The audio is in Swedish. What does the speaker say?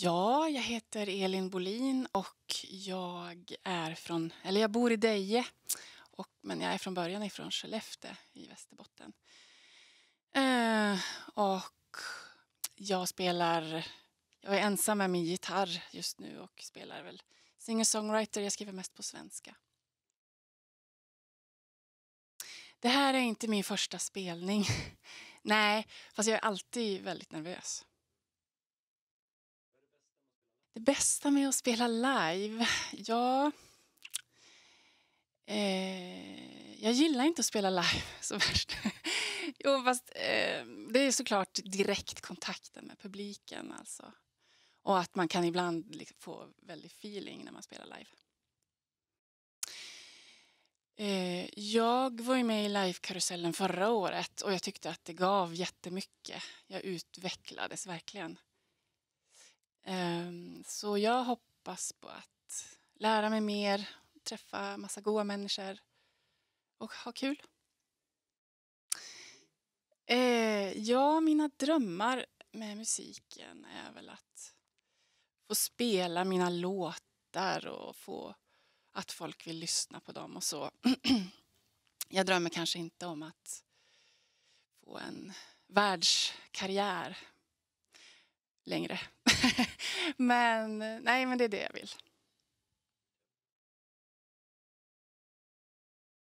Ja, jag heter Elin Bolin och jag är från, eller jag bor i Deje, och, men jag är från början ifrån Skellefteå i Västerbotten. Eh, och jag spelar, jag är ensam med min gitarr just nu och spelar väl singer-songwriter, jag skriver mest på svenska. Det här är inte min första spelning. Nej, fast jag är alltid väldigt nervös. Det bästa med att spela live? Ja... Eh, jag gillar inte att spela live så värst. jo, fast eh, det är såklart direktkontakten med publiken. Alltså. Och att man kan ibland liksom få väldigt feeling när man spelar live. Eh, jag var ju med i livekarusellen förra året och jag tyckte att det gav jättemycket. Jag utvecklades verkligen. Ehm, så jag hoppas på att lära mig mer, träffa massa goa människor och ha kul. Ehm, ja, mina drömmar med musiken är väl att få spela mina låtar och få att folk vill lyssna på dem och så. Jag drömmer kanske inte om att få en världskarriär längre. men nej, men det är det jag vill.